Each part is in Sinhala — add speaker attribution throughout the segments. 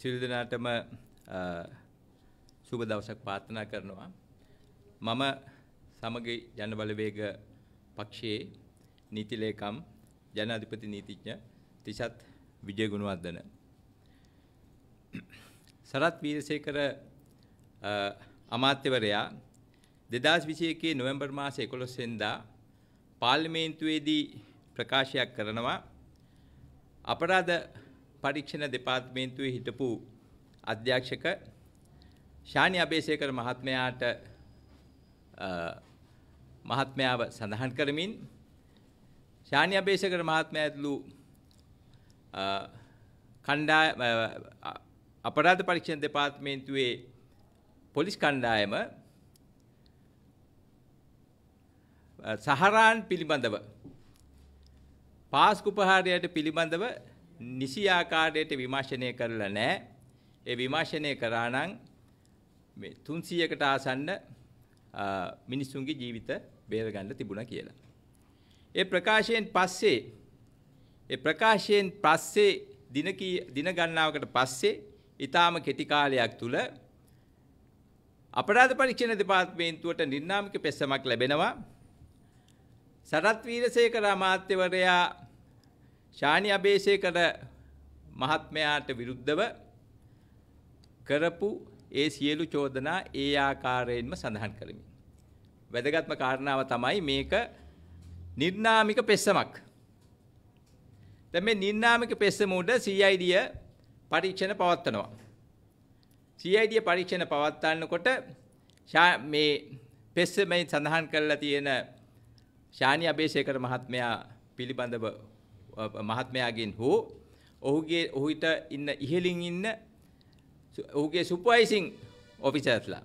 Speaker 1: සියලු දෙනාටම සුබ දවසක් ප්‍රාර්ථනා කරනවා. මම සමග ජන බලවේග පක්ෂයේ නීති ලේකම් ජනාධිපති නීතිඥ තිසත් විජයගුණවර්ධන. සරත් වීරසේකර අමාත්‍යවරයා 2021 නොවැම්බර් මාසේ 11 වෙනිදා පාර්ලිමේන්තුවේදී ප්‍රකාශයක් කරනවා අපරාධ පරීක්ෂණ දෙපාර්තමේන්තුවේ හිටපු අධ්‍යක්ෂක ශානි අබේසේකර මහත්මයාට මහත්මයාව සඳහන් කරමින් ශානි අබේසේකර මහත්මයා ඇතුළු කණ්ඩාය අපරාධ පරීක්ෂණ දෙපාර්තමේන්තුවේ පොලිස් කණ්ඩායම සහරාන් පිළිබඳව පාස්කුපහාරයට පිළිබඳව නිසි ආකාරයට විමර්ශනය කරලා නැහැ. ඒ විමර්ශනය කරා නම් මේ 300කට ආසන්න මිනිසුන්ගේ ජීවිත බේරගන්න තිබුණා කියලා. ඒ ප්‍රකාශයෙන් පස්සේ ඒ ප්‍රකාශයෙන් පස්සේ දින දින ගණනාවකට පස්සේ ඊටාම කෙටි කාලයක් තුල අපරාධ පරීක්ෂණ දෙපාර්තමේන්තුවට නිර්නාමික පෙස්සමක් ලැබෙනවා. සරත් වීරසේකර අමාත්‍යවරයා ශානි අබේසේකර මහත්මයාට විරුද්ධව කරපු ඒ සියලු චෝදනා ඒ ආකාරයෙන්ම සඳහන් කරමි. වැදගත්ම කාරණාව තමයි මේක නිර්නාමික පෙස්සමක්. දැන් මේ නිර්නාමික පෙස්සම උඩ CID පරීක්ෂණ පවත්වනවා. CID පරීක්ෂණ පවත්වනකොට මේ පෙස්සමෙන් සඳහන් කරලා තියෙන ශානි අබේසේකර මහත්මයා පිළිබඳව මහත්මයාගෙන් හෝ ඔහුගේ ඔහුට ඉන්න ඉහලින් ඉන්න ඔහුගේ සුපයිසිං ඔෆිසර්ස්ලා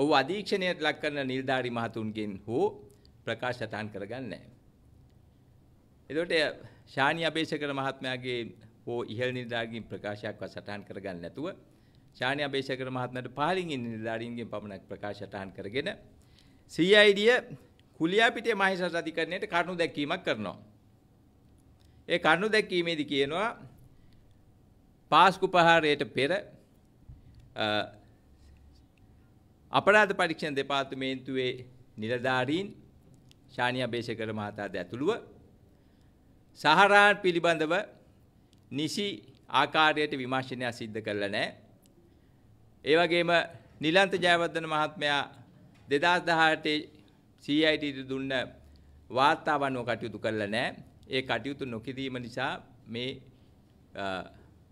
Speaker 1: ඔහු අධීක්ෂණයට ලක් කරන නිලධාරි මහතුන්ගෙන් හෝ ප්‍රකාශ සටහන් කරගන්නේ එතකොට ශානි අබේසකර මහත්මයාගේ හෝ ඉහළ නිලධාරීන් ප්‍රකාශයක්වත් සටහන් කරගන්නේ නැතුව ශානි අබේසකර මහත්මයාට පහලින් ඉන්න නිලධාරීන්ගෙන් පමණක් ප්‍රකාශ සටහන් කරගෙන CID කුලියාපිටිය මහේසත් අධිකරණයට කරුණු දැක්වීමක් කරනවා ඒ කරුණු දැක්වීමේදී කියනවා පාස්කු ප්‍රහාරයට පෙර අපරාධ පරීක්ෂණ දෙපාර්තමේන්තුවේ නිලධාරීන් ශානියා බේෂකර මහතාද ඇතුළුව සහරාන් පිළිබඳව නිසි ආකාරයට විමර්ශනය සිද්ධ කරලා නැහැ. ඒ වගේම නිලන්ත ජයවර්ධන මහත්මයා 2018 CIT දුන්න වාර්තාවන්ව කටයුතු කරලා නැහැ. ඒ කටයුතු නොකිරීම නිසා මේ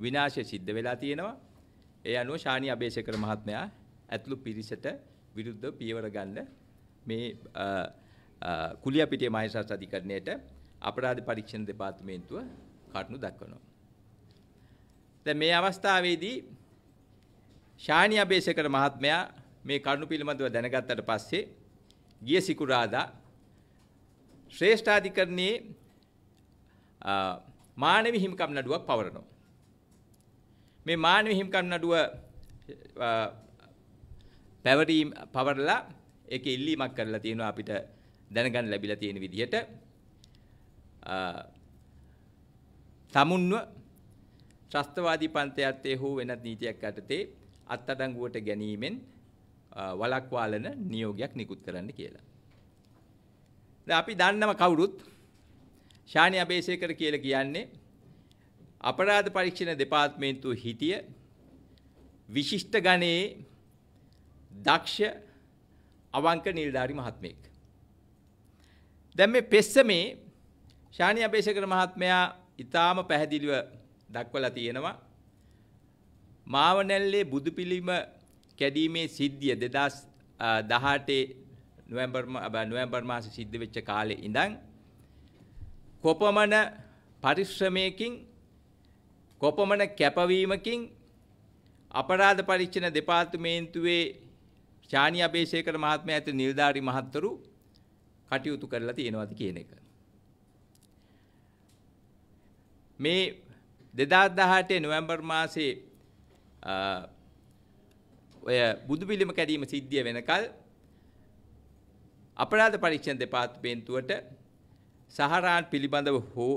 Speaker 1: විනාශය සිද්ධ වෙලා තියෙනවා. ඒ අනුව ශානි අබේසේකර මහත්මයා ඇතුළු පිරිසට විරුද්ධව පියවර ගන්න මේ කුලියපිටිය මහේසාස් අධිකරණයට අපරාධ පරීක්ෂණ දෙපාර්තමේන්තුව කටනු දක්වනවා. දැන් මේ අවස්ථාවේදී ශානි අබේසේකර මහත්මයා මේ කරුණු පිළිබඳව දැනගත්තට පස්සේ ගිය සිකුරාදා ශ්‍රේෂ්ඨාධිකරණයේ මානව හිමිකම් නඩුවක් පවරනවා. මේ මානව හිමිකම් නඩුව පැවරීම පවරලා ඒක ඉල්ලීමක් කරලා තියෙනවා අපිට දැනගන්න ලැබිලා තියෙන විදිහට තමුන්ව ත්‍රස්තවාදී පන්තයත්තේ හෝ වෙනත් නීතියක් යටතේ අත්අඩංගුවට ගැනීමෙන් වලක්වාලන නියෝගයක් නිකුත් කරන්න කියලා. දැන් අපි දන්නම කවුරුත් ශානි අබේසේකර කියලා කියන්නේ අපරාධ පරීක්ෂණ දෙපාර්තමේන්තුව හිටිය විශිෂ්ට ගණයේ දක්ෂ අවංක නිලධාරි මහත්මයෙක්. දැන් මේ පෙස්සමේ ශානි අබේසේකර මහත්මයා ඊටාම පැහැදිලිව දක්වලා තියෙනවා මාවනැල්ලේ බුදු පිළිම කැඩීමේ සිද්ධිය 2018 නොවැම්බර් නොවැම්බර් මාසේ සිද්ධ වෙච්ච කාලේ ඉඳන් කොපමණ පරිශ්‍රමයකින් කොපමණ කැපවීමකින් අපරාධ පරීක්ෂණ දෙපාර්තමේන්තුවේ ශානි අබේසේකර මහත්මයා ඇතුළු නිලධාරි මහත්වරු කටයුතු කරලා තියෙනවද කියන එක. මේ 2018 නොවැම්බර් මාසේ ඔය බුදු පිළිම කැඩීම සිද්ධිය වෙනකල් අපරාධ පරීක්ෂණ දෙපාර්තමේන්තුවට සහරාන් පිළිබඳව හෝ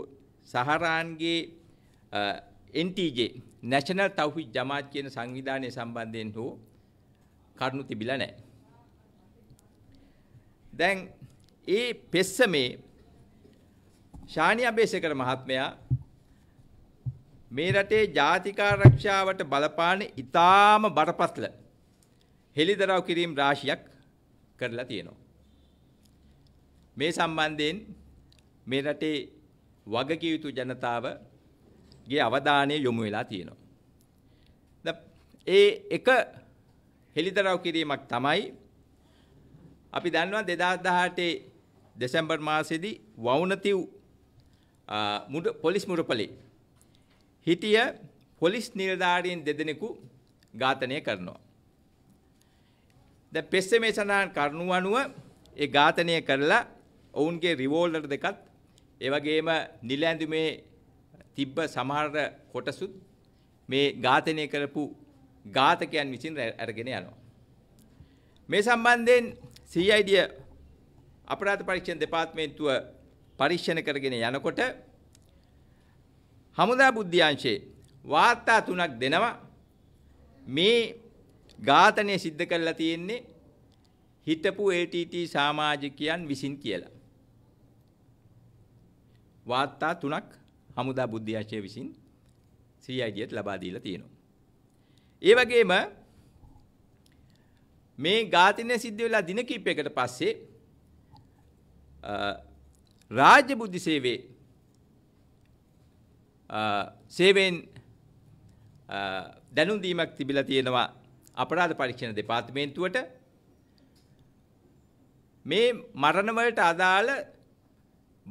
Speaker 1: සහරාන්ගේ NTJ National Tawhid Jamaat කියන සංවිධානය සම්බන්ධයෙන් හෝ කරුණු තිබිලා නැහැ. දැන් ඒ පෙස්සමේ ශානි අබේසේකර මහත්මයා මේ රටේ ජාතික ආරක්ෂාවට බලපාන ඉතාම බරපතල හෙළිදරව් කිරීම් රාශියක් කරලා තියෙනවා. මේ සම්බන්ධයෙන් මේ රටේ වගකිය යුතු ජනතාවගේ අවධානය යොමු වෙලා තියෙනවා. ඒ එක හෙළිදරව් කිරීමක් තමයි අපි දන්නවා 2018 දෙසැම්බර් මාසෙදී වවුනතිව් පොලිස් මුරපලේ හිටිය පොලිස් නිලධාරීන් දෙදෙනෙකු ඝාතනය කරනවා. දැන් පෙස්සේ මේ සඳහන් කරුණු අනුව ඒ ඝාතනය කරලා ඔවුන්ගේ රිවෝල්වර් දෙකත් ඒ වගේම නිල ඇඳුමේ තිබ්බ සමහර කොටසුත් මේ ඝාතනය කරපු ඝාතකයන් විසින් අරගෙන යනවා. මේ සම්බන්ධයෙන් CID අපරාධ පරීක්ෂණ දෙපාර්තමේන්තුව පරීක්ෂණ කරගෙන යනකොට හමුදා බුද්ධ්‍යංශයේ වාර්තා තුනක් දෙනවා මේ ඝාතනය සිද්ධ කරලා තියෙන්නේ හිටපු LTT සමාජිකයන් විසින් කියලා. වාර්තා තුනක් හමුදා බුද්ධි ආශ්‍රය විසින් CID-ට ලබා දීලා තියෙනවා. ඒ වගේම මේ ඝාතනය සිද්ධ වෙලා දින කිහිපයකට පස්සේ රාජ්‍ය බුද්ධි සේවයේ සේවෙන් දැනුම් දීමක් තිබිලා තියෙනවා අපරාධ පරීක්ෂණ දෙපාර්තමේන්තුවට මේ මරණ වලට අදාළ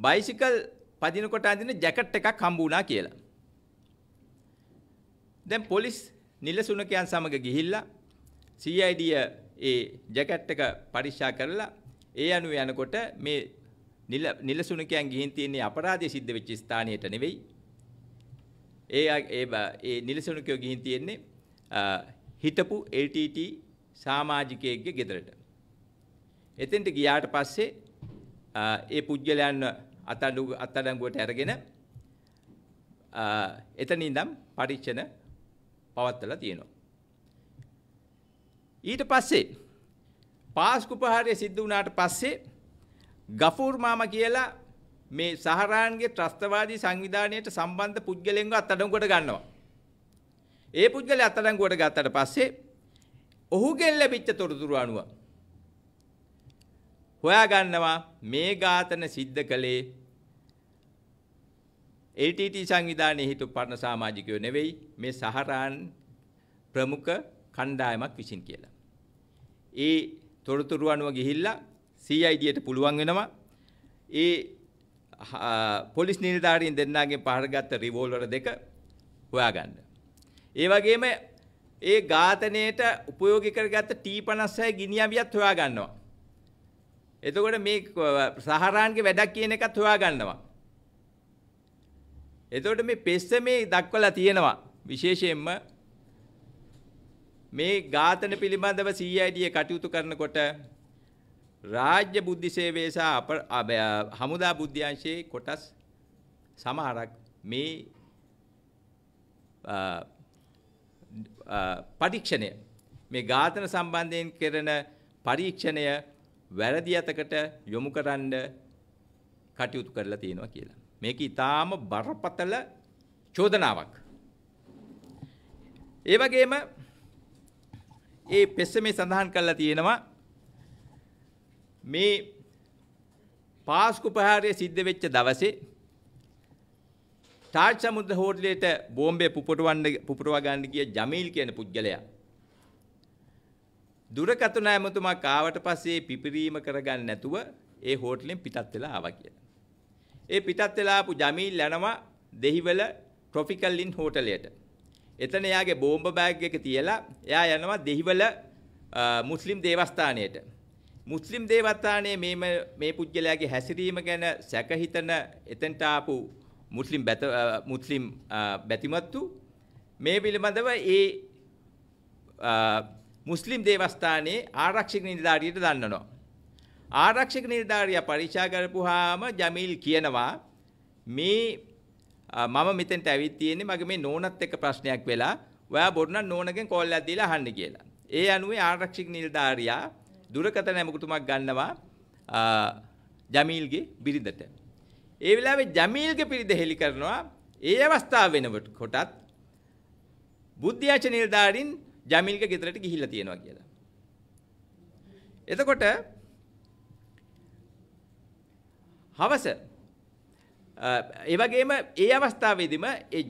Speaker 1: බයිසිකල් පදිනකොට අඳින ජැකට් එකක් හම්බ වුණා කියලා. දැන් පොලිස් නිලසුනකයන් සමග ගිහිල්ලා CID ඒ ජැකට් එක පරීක්ෂා කරලා ඒ අනුව යනකොට මේ නිල නිලසුනකයන් ගිහින් තියෙන අපරාධය සිද්ධ වෙච්ච ස්ථානයට නෙවෙයි. ඒ ඒ ඒ නිලසුනකයෝ ගිහින් තියෙන්නේ හිටපු LTT සමාජිකයෙක්ගේ ගෙදරට. එතෙන්ට ගියාට පස්සේ ඒ පුජ්‍යලයන්ව අතඩු අත්අඩංගුවට අරගෙන එතනින් ඉඳන් පරීක්ෂණ පවත්වලා තියෙනවා. ඊට පස්සේ පාස්කු ප්‍රහාරය සිද්ධ වුණාට පස්සේ ගෆූර් මාමා කියලා මේ සහරාන්ගේ ත්‍රස්තවාදී සංවිධානයට සම්බන්ධ පුද්ගලයන්ව අත්අඩංගුවට ගන්නවා. ඒ පුද්ගලයා අත්අඩංගුවට ගත්තට පස්සේ ඔහුගෙන් ලැබිච්ච තොරතුරු අනුව හොයාගන්නවා මේ ඝාතන සිද්ධ කළේ LTT සංවිධානයේ හිටපු පරණ සමාජිකයෝ නෙවෙයි මේ සහරාන් ප්‍රමුඛ කණ්ඩායමක් විසින් කියලා. ඒ තොරතුරු අනුව ගිහිල්ලා CID-ට පුළුවන් වෙනවා ඒ පොලිස් නිලධාරීන් දෙන්නාගෙන් පහරගත්ත රිවෝල්වර් දෙක හොයාගන්න. ඒ වගේම ඒ ඝාතනයට උපයෝගී කරගත්ත T56 ගිනි අවියත් හොයාගන්නවා. එතකොට මේ සහරාන්ගේ වැඩක් කියන එකත් හොයාගන්නවා. එතකොට මේ පෙස්ස මේ දක්වලා තියෙනවා විශේෂයෙන්ම මේ ඝාතන පිළිබඳව CID කටයුතු කරනකොට රාජ්‍ය බුද්ධි සේවයේ සහ හමුදා බුද්ධ්‍යංශයේ කොටස් සමහරක් මේ පරීක්ෂණය මේ ඝාතන සම්බන්ධයෙන් කරන පරීක්ෂණය වැරදි අතකට යොමු කරන්න කටයුතු කරලා තියෙනවා කියලා. මේක ඊටාම බරපතල චෝදනාවක්. ඒ වගේම ඒ පෙස්සමේ සඳහන් කරලා තියෙනවා මේ පාස්කු ප්‍රහාරය සිද්ධ වෙච්ච දවසේ ටාජ් සමුද්‍ර හෝටලයට බෝම්බේ පුපුරවන්න පුපුරවා ගන්න ගිය ජමීල් කියන පුද්ගලයා දුරකථන ඇමතුමා කාවට පස්සේ පිපිරීම කරගන්න නැතුව ඒ හෝටලෙන් පිටත් වෙලා ආවා කියලා. ඒ පිටත් වෙලා ආපු ජමීල් යනවා දෙහිවල ට්‍රොපිකල් ඉන් හෝටලයට. එතන එයාගේ බෝම්බ බෑග් එක තියලා එයා යනවා දෙහිවල මුස්ලිම් දේවස්ථානයට. මුස්ලිම් දේවස්ථානයේ මේ මේ පුජ්‍යලයාගේ හැසිරීම ගැන සැකහිතන එතෙන්ට ආපු මුස්ලිම් බැත මුස්ලිම් බැතිමත්තු මේ පිළිබඳව ඒ මුස්ලිම් දේවස්ථානයේ ආරක්ෂක නිලධාරියට දන්වනවා. ආරක්ෂක නිලධාරියා පරීක්ෂා කරපුවාම ජමීල් කියනවා මේ මම මෙතෙන්ට ඇවිත් තියෙන්නේ මගේ මේ නෝනත් එක්ක ප්‍රශ්නයක් වෙලා ඔයා බොරුනම් නෝනගෙන් කෝල් එකක් දීලා අහන්න කියලා. ඒ අනුව ආරක්ෂක නිලධාරියා දුරකථන ඇමතුමක් ගන්නවා ජමීල්ගේ බිරිඳට. ඒ වෙලාවේ ජමීල්ගේ බිරිඳ හෙලි කරනවා ඒ අවස්ථාව වෙනකොට කොටත් බුද්ධ්‍යාච නිලධාරින් ජමිල්ගේ ගෙදරට ගිහිල්ලා තියෙනවා කියලා. එතකොට හවස ඒ වගේම ඒ අවස්ථාවේදීම ඒ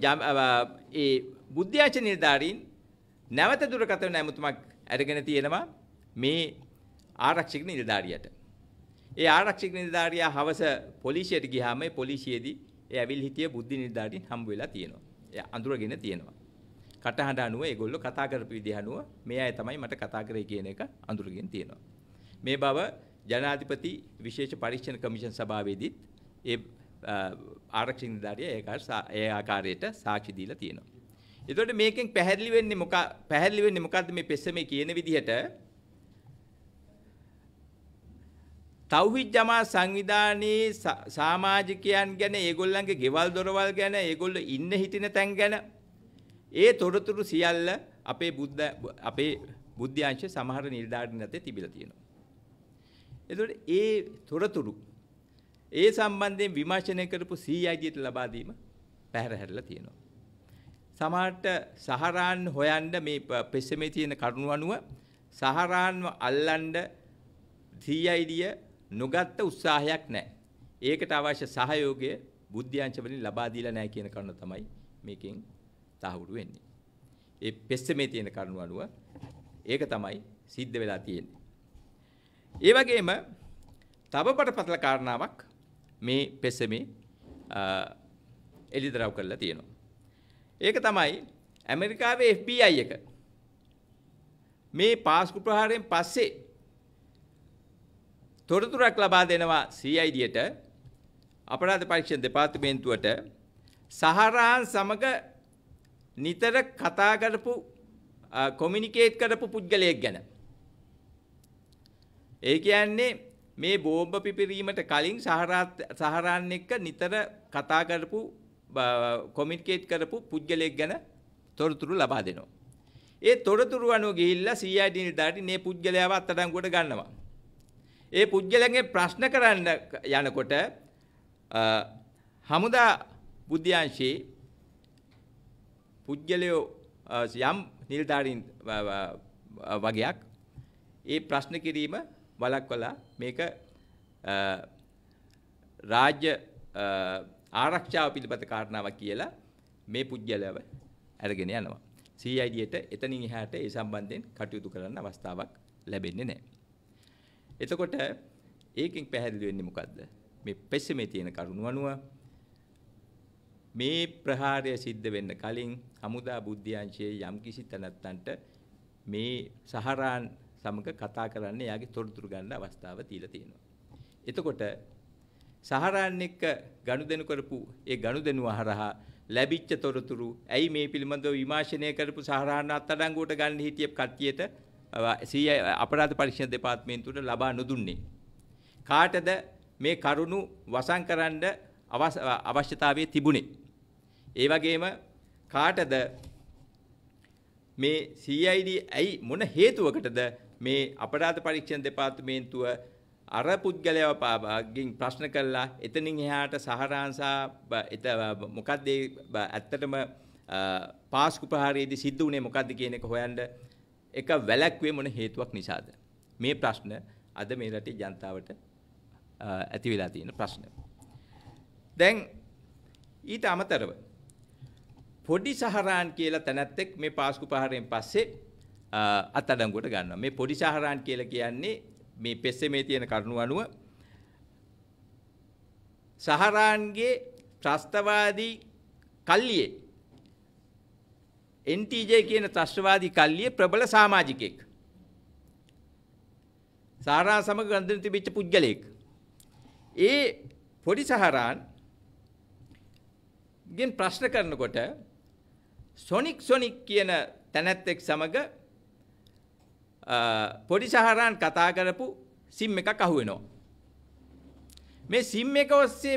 Speaker 1: ඒ බුද්ධ්‍යාච නිලධාරීන් නැවත දුරකථන නැමුතුමක් අරගෙන තියෙනවා මේ ආරක්ෂක නිලධාරියට. ඒ ආරක්ෂක නිලධාරියා හවස පොලිසියට ගියාම ඒ පොලිසියේදී ඒ ඇවිල් හිටිය බුද්ධ නිලධාරීන් හම්බ වෙලා තියෙනවා. ඒ අඳුරගෙන තියෙනවා. කටහඬ අනුව ඒගොල්ලෝ කතා කරපු විදිහ අනුව මේ අය තමයි මට කතා කරේ කියන එක අඳුරගෙන තියෙනවා. මේ බව ජනාධිපති විශේෂ පරීක්ෂණ කමිෂන් සභාවේදීත් ඒ ආරක්ෂක නිලධාරිය ඒ ආකාරයට සාක්ෂි දීලා තියෙනවා. එතකොට මේකෙන් පැහැදිලි වෙන්නේ මොකක් පැහැදිලි වෙන්නේ මොකද්ද මේ පෙස්සමේ කියන විදිහට තෞහිද් ජමා සංවිධානයේ සමාජිකයන් ගැන ඒගොල්ලන්ගේ ගෙවල් දොරවල් ගැන ඒගොල්ලෝ ඉන්න හිටින තැන් ගැන ඒ තොරතුරු සියල්ල අපේ බුද්ධ අපේ බුද්ධ්‍යංශ සමහර නිලධාරීන් අතේ තිබිලා තියෙනවා. එතකොට ඒ තොරතුරු ඒ සම්බන්ධයෙන් විමර්ශනය කරපු CIDට ලබා දීම පැහැරහැරලා තියෙනවා. සමහරට සහරාන් හොයන්න මේ පෙස්සමේ තියෙන කරුණු අනුව සහරාන්ව අල්ලන්න CID නොගත්ත උත්සාහයක් නැහැ. ඒකට අවශ්‍ය සහයෝගය බුද්ධ්‍යංශ වලින් ලබා දීලා නැහැ කියන කරුණ තමයි මේකෙන් තහවුරු වෙන්නේ. ඒ පෙස්සමේ තියෙන කරුණු අනුව ඒක තමයි සිද්ධ වෙලා තියෙන්නේ. ඒ වගේම තව බටපතල කාරණාවක් මේ පෙස්සමේ එළිදරව් කරලා තියෙනවා. ඒක තමයි ඇමරිකාවේ FBI එක මේ පාස්කු ප්‍රහාරයෙන් පස්සේ තොරතුරක් ලබා දෙනවා CID-ට අපරාධ පරීක්ෂණ දෙපාර්තමේන්තුවට සහරාන් සමග නිතර කතා කරපු කොමියුනිකේට් කරපු පුද්ගලයෙක් ගැන. ඒ කියන්නේ මේ බෝම්බ පිපිරීමට කලින් සහරාන් එක්ක නිතර කතා කරපු කොමියුනිකේට් කරපු පුද්ගලයෙක් ගැන තොරතුරු ලබා දෙනවා. ඒ තොරතුරු අනුව ගිහිල්ලා CID නිලධාරී මේ පුද්ගලයාව අත්අඩංගුවට ගන්නවා. ඒ පුද්ගලයන්ගෙන් ප්‍රශ්න කරන්න යනකොට හමුදා බුද්ධ්‍යංශයේ පුද්ගලයෝ යම් නිලධාරීන් වගයක් ඒ ප්‍රශ්න කිරීම වළක්වලා මේක රාජ්‍ය ආරක්ෂාව පිළිබඳ කාරණාවක් කියලා මේ පුද්ගලයව අරගෙන යනවා. CID-ට එතනින් එහාට ඒ සම්බන්ධයෙන් කටයුතු කරන්න අවස්ථාවක් ලැබෙන්නේ නැහැ. එතකොට ඒකෙන් පැහැදිලි වෙන්නේ මොකද්ද? මේ පෙසෙමේ තියෙන කරුණ අනුව මේ ප්‍රහාරය සිද්ධ වෙන්න කලින් හමුදා බුද්ධ්‍යංශයේ යම්කිසි තැනැත්තන්ට මේ සහරාන් සමග කතා කරන්න එයාගේ තොරතුරු ගන්න අවස්ථාව දීලා තියෙනවා. එතකොට සහරාන් එක්ක ගනුදෙනු කරපු ඒ ගනුදෙනුව හරහා ලැබිච්ච තොරතුරු ඇයි මේ පිළිබඳව විමර්ශනය කරපු සහරාන් අත්අඩංගුවට ගන්න හිටිය කට්ටියට සීය අපරාධ පරීක්ෂණ දෙපාර්තමේන්තුවට ලබා නොදුන්නේ. කාටද මේ කරුණු වසන් කරන්න අවශ්‍යතාවය තිබුණේ ඒ වගේම කාටද මේ CID ඇයි මොන හේතුවකටද මේ අපරාධ පරීක්ෂණ දෙපාර්තමේන්තුව අර පුද්ගලයව පාගින් ප්‍රශ්න කළා එතනින් එහාට සහරාංශා එත මොකද්ද ඇත්තටම පාස්කු ප්‍රහාරයේදී සිද්ධ වුණේ මොකද්ද කියන එක හොයන්න එක වැලැක්වේ මොන හේතුවක් නිසාද මේ ප්‍රශ්න අද මේ රටේ ජනතාවට ඇති වෙලා තියෙන ප්‍රශ්න දැන් ඊට අමතරව පොඩි සහරාන් කියලා තැනැත්තෙක් මේ පාස්කු පහරෙන් පස්සේ අත්අඩංගුවට ගන්නවා. මේ පොඩි සහරාන් කියලා කියන්නේ මේ පෙස්සෙමේ තියෙන කරුණු අනුව සහරාන්ගේ ත්‍රස්තවාදී කල්ලියේ එන්ටීජේ කියන ත්‍රස්තවාදී කල්ලියේ ප්‍රබල සමාජිකයෙක්. සාරා සමග ගන්ධන තිබිච්ච පුද්ගලයෙක්. ඒ පොඩි සහරාන් ගෙන් ප්‍රශ්න කරනකොට සොනික් සොනික් කියන තැනැත්තෙක් සමග පොඩි සහරාන් කතා කරපු සිම් එකක් අහුවෙනවා. මේ සිම් එක ඔස්සේ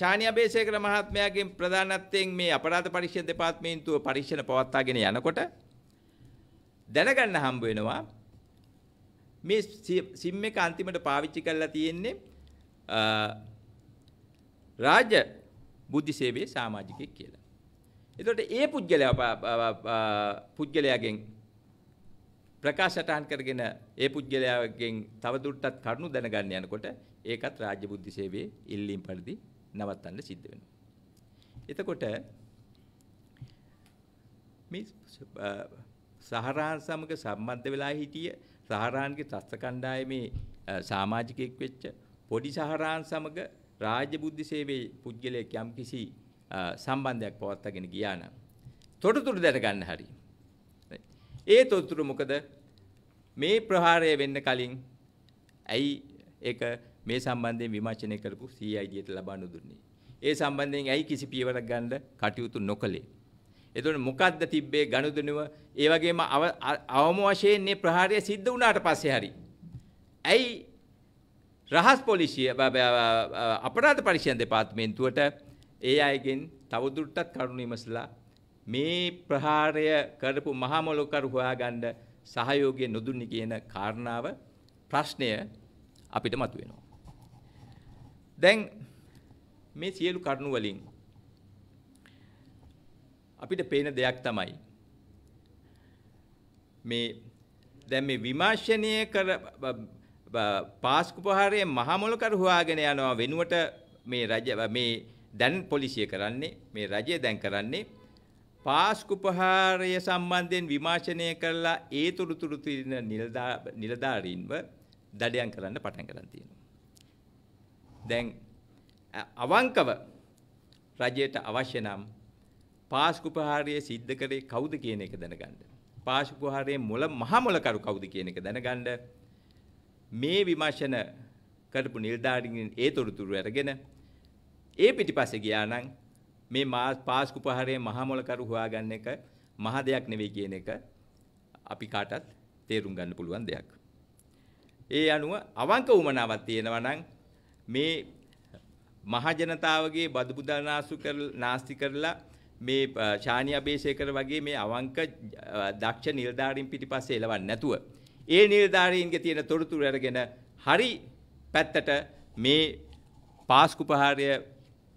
Speaker 1: චානි අබේසේකර මහත්මයාගෙන් ප්‍රධානත්වයෙන් මේ අපරාධ පරීක්ෂණ දෙපාර්තමේන්තුව පරීක්ෂණ පවත්වාගෙන යනකොට දැනගන්න හම්බ වෙනවා මේ සිම් එක අන්තිමට පාවිච්චි කරලා තියෙන්නේ රාජ බුද්ධි සේවයේ සමාජිකයෙක් කියලා. එතකොට ඒ පුද්ගලයා පුද්ගලයාගෙන් ප්‍රකාශ සටහන් කරගෙන ඒ පුද්ගලයාගෙන් තවදුරටත් කරුණු දැනගන්න යනකොට ඒකත් රාජ්‍ය බුද්ධි සේවයේ ඉල්ලීම් පරිදි නවත්තන්න සිද්ධ වෙනවා. එතකොට මේ සහරාන් සමග සම්බන්ධ වෙලා හිටිය සහරාන්ගේ ත්‍ස්ත කණ්ඩායමේ සමාජිකයෙක් වෙච්ච පොඩි සහරාන් සමග රාජ්‍ය බුද්ධි සේවයේ පුද්ගලයෙක් යම්කිසි සම්බන්ධයක් පවත්වාගෙන ගියා නම් තොටතුරු දැට ගන්න හරි. ඒ තොටතුරු මොකද මේ ප්‍රහාරය වෙන්න කලින් ඇයි ඒක මේ සම්බන්ධයෙන් විමර්ශනය කරපු CIDට ලබා නොදුන්නේ. ඒ සම්බන්ධයෙන් ඇයි කිසි පියවරක් ගන්න කටයුතු නොකළේ. එතකොට මොකද්ද තිබ්බේ ගනුදෙනුව? ඒ වගේම අවම වශයෙන් මේ ප්‍රහාරය සිද්ධ වුණාට පස්සේ හරි. ඇයි රහස් පොලිසිය අපරාධ පරීක්ෂණ දෙපාර්තමේන්තුවට ඒ අයගෙන් තවදුරටත් කරුණ විමසලා මේ ප්‍රහාරය කරපු මහා මොලොකරු හොයාගන්න සහයෝගය නොදුන්නේ කියන කාරණාව ප්‍රශ්නය අපිට මතුවෙනවා. දැන් මේ සියලු කරුණු වලින් අපිට පේන දෙයක් තමයි මේ දැන් මේ විමර්ශනය කර පාස්කු ප්‍රහාරයේ මහා මොලකරු හොයාගෙන යනවා වෙනුවට මේ රජ මේ දැන් පොලිසිය කරන්නේ මේ රජය දැන් කරන්නේ පාස්කුපහාරය සම්බන්ධයෙන් විමර්ශනය කරලා ඒ තුරුතුරු තින නිලධාරීන්ව දඩයන් කරන්න පටන් ගන්න තියෙනවා. දැන් අවංකව රජයට අවශ්‍ය නම් පාස්කුපහාරය සිද්ධ කරේ කවුද කියන එක දැනගන්න. පාස්කුපහාරයේ මුල මහා මුලකරු කවුද කියන එක දැනගන්න. මේ විමර්ශන කරපු නිලධාරීන් ඒ තොරතුරු අරගෙන ඒ පිටිපස්සේ ගියා නම් මේ පාස් කුපහරේ මහා මොලකරු හොයාගන්න එක මහ දෙයක් නෙවෙයි කියන එක අපි කාටත් තේරුම් ගන්න පුළුවන් දෙයක්. ඒ අනුව අවංක උමනාවක් තියෙනවා නම් මේ මහජනතාවගේ බදුබුදනාසු කරලා නාස්ති කරලා මේ ශානි අබේසේකර වගේ මේ අවංක දක්ෂ නිලධාරීන් පිටිපස්සේ එලවන්නේ නැතුව ඒ නිලධාරීන්ගේ තියෙන තොරතුරු අරගෙන හරි පැත්තට මේ පාස්කු ප්‍රහාරය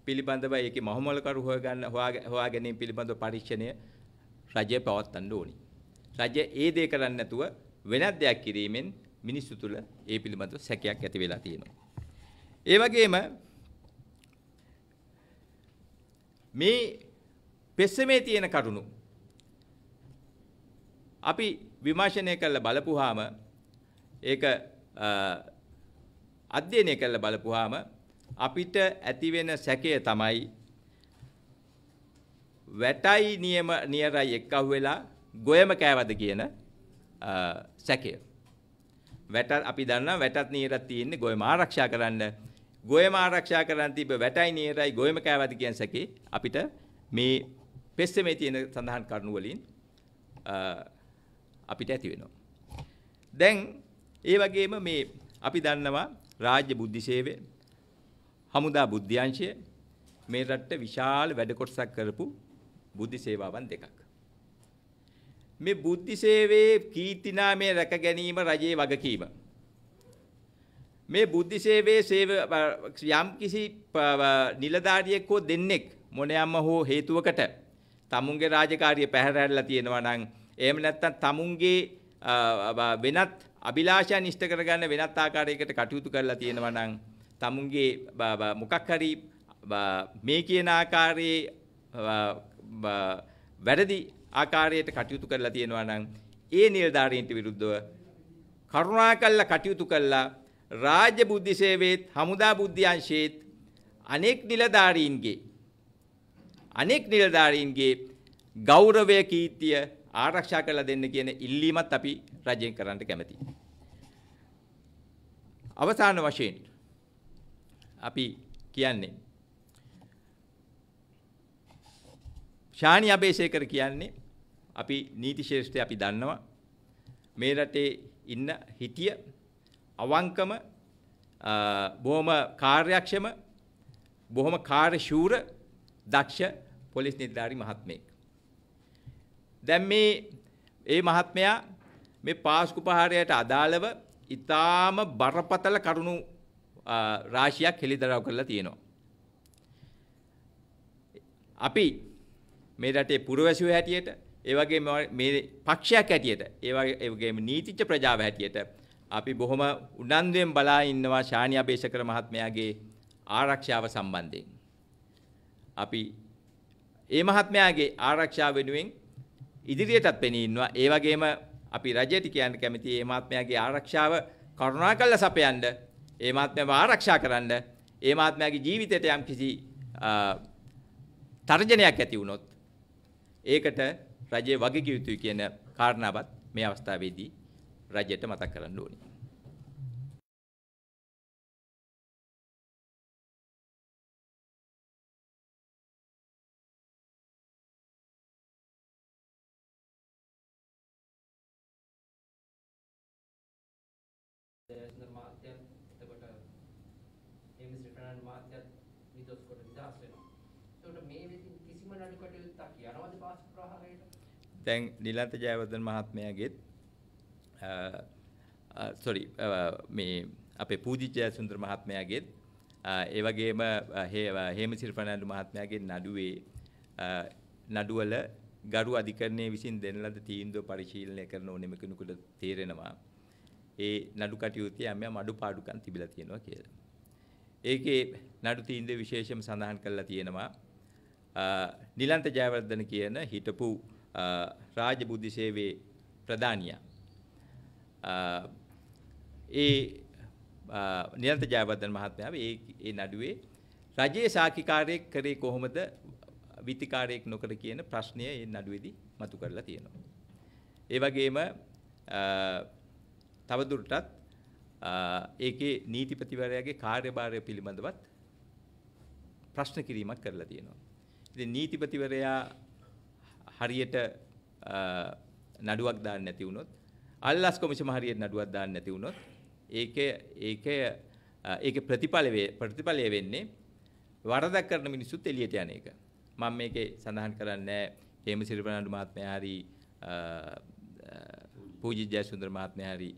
Speaker 1: පිළිබඳව ඒකේ මහමලකරු හොයාගන්න හොයා ගැනීම පිළිබඳව පරීක්ෂණය රජය පවත්වන්න ඕනි. රජය ඒ දේ කරන්නේ නැතුව වෙනත් දෙයක් කිරීමෙන් මිනිස්සු තුළ ඒ පිළිබඳව සැකයක් ඇති වෙලා තියෙනවා. ඒ වගේම මේ පෙස්සමේ තියෙන කරුණු අපි විමර්ශනය කරලා බලපුවාම ඒක අධ්‍යයනය කරලා බලපුවාම අපිට ඇතිවෙන සැකය තමයි වැටයි නියම නියරයි එක්කහු වෙලා ගොයම කෑවද කියන සැකය. වැට අපි දන්නවා වැටත් නියරත් තියෙන්නේ ගොයම ආරක්ෂා කරන්න. ගොයම ආරක්ෂා කරන්න තිබ්බ වැටයි නියරයි ගොයම කෑවද කියන සැකේ අපිට මේ පෙස්සමේ තියෙන සඳහන් කරුණු වලින් අපිට ඇති වෙනවා. දැන් ඒ වගේම මේ අපි දන්නවා රාජ්‍ය බුද්ධි සේවය හමුදා බුද්ධ්‍යංශය මේ රටට විශාල වැඩ කොටසක් කරපු බුද්ධි සේවාවන් දෙකක්. මේ බුද්ධි සේවයේ කීර්තිනාමය රැක ගැනීම රජයේ වගකීම. මේ බුද්ධි සේවයේ සේව යම් කිසි නිලධාරියෙක් හෝ දෙන්නෙක් මොනෑම හෝ හේතුවකට තමුන්ගේ රාජකාරිය පැහැරහැරලා තියෙනවා නම් එහෙම නැත්නම් තමුන්ගේ වෙනත් අභිලාෂයන් ඉෂ්ට කරගන්න වෙනත් ආකාරයකට කටයුතු කරලා තියෙනවා නම් තමුන්ගේ මොකක් හරි මේ කියන ආකාරයේ වැරදි ආකාරයට කටයුතු කරලා තියෙනවා නම් ඒ නිලධාරීන්ට විරුද්ධව කරුණාකරලා කටයුතු කළා රාජ්‍ය බුද්ධි සේවයේත් හමුදා බුද්ධි අංශයේත් අනෙක් නිලධාරීන්ගේ අනෙක් නිලධාරීන්ගේ ගෞරවය කීර්තිය ආරක්ෂා කරලා දෙන්න කියන ඉල්ලීමත් අපි රජයෙන් කරන්න කැමතියි. අවසාන වශයෙන් අපි කියන්නේ. ශානි අබේසේකර කියන්නේ අපි නීති ශේෂ්ඨය අපි දන්නවා. මේ රටේ ඉන්න හිටිය අවංකම බොහොම කාර්යක්ෂම බොහොම කාර්යශූර දක්ෂ පොලිස් නිලධාරි මහත්මයෙක්. දැන් මේ ඒ මහත්මයා මේ පාස්කු පහරයට අදාළව ඉතාම බරපතල කරුණු රාශියක් හෙළිදරව් කරලා තියෙනවා. අපි මේ රටේ පුරවැසියෝ හැටියට ඒ වගේම මේ පක්ෂයක් හැටියට ඒ වගේ ඒ වගේම නීතිච්ච ප්‍රජාව හැටියට අපි බොහොම උනන්දුවෙන් බලා ඉන්නවා ශානි අබේසකර මහත්මයාගේ ආරක්ෂාව සම්බන්ධයෙන්. අපි ඒ මහත්මයාගේ ආරක්ෂාව වෙනුවෙන් ඉදිරියටත් පෙනී ඉන්නවා. ඒ වගේම අපි රජයට කියන්න කැමතියි මේ මහත්මයාගේ ආරක්ෂාව කරුණාකරලා සපයන්න ඒ මාත්මයව ආරක්ෂා කරන්න ඒ මාත්මයාගේ ජීවිතයට යම් කිසි තර්ජනයක් ඇති වුණොත් ඒකට රජයේ වගකිව යුතුයි කියන කාරණාවත් මේ අවස්ථාවේදී රජයට මතක් කරන්න ඕනේ.
Speaker 2: එතකොට මේ වෙතින් කිසිම නඩු කටයුත්තක් යනවද පාස්කු ප්‍රහාරයට?
Speaker 1: දැන් නිලන්ත ජයවර්ධන මහත්මයාගෙත් සොරි මේ අපේ පූජිත් ජයසුන්දර මහත්මයාගෙත් ඒ වගේම හේමසිරි ෆර්නෑන්ඩෝ මහත්මයාගේ නඩුවේ නඩුවල ගරු අධිකරණයේ විසින් දෙන ලද තීන්දුව පරිශීලනය කරන ඕනෙම කෙනෙකුට තේරෙනවා ඒ නඩු කටයුත්තේ යම් යම් අඩුපාඩුකම් තිබිලා තියෙනවා කියලා. ඒකේ නඩු තීන්දුවේ විශේෂම සඳහන් කරලා තියෙනවා නිලන්ත ජයවර්ධන කියන හිටපු රාජබුද්ධි සේවයේ ප්‍රධානියා. ඒ නිලන්ත ජයවර්ධන මහත්මයා ඒ ඒ නඩුවේ රජයේ සාකිකාරයෙක් කරේ කොහොමද විතිකාරයෙක් නොකර කියන ප්‍රශ්නය ඒ නඩුවේදී මතු කරලා තියෙනවා. ඒ වගේම තවදුරටත් ඒකේ නීතිපතිවරයාගේ කාර්යභාරය පිළිබඳවත් ප්‍රශ්න කිරීමක් කරලා තියෙනවා. ඉතින් නීතිපතිවරයා හරියට නඩුවක් දාන්න නැති වුණොත් අල්ලස් කොමිෂම හරියට නඩුවක් දාන්න නැති වුණොත් ඒක ඒක ඒක ප්‍රතිඵලයේ ප්‍රතිඵලය වෙන්නේ වරදක් කරන මිනිස්සුත් එළියට යන එක. මම මේකේ සඳහන් කරන්නේ හේමසිරි ප්‍රනාන්දු මහත්මයා හරි පූජි ජයසුන්දර මහත්මයා හරි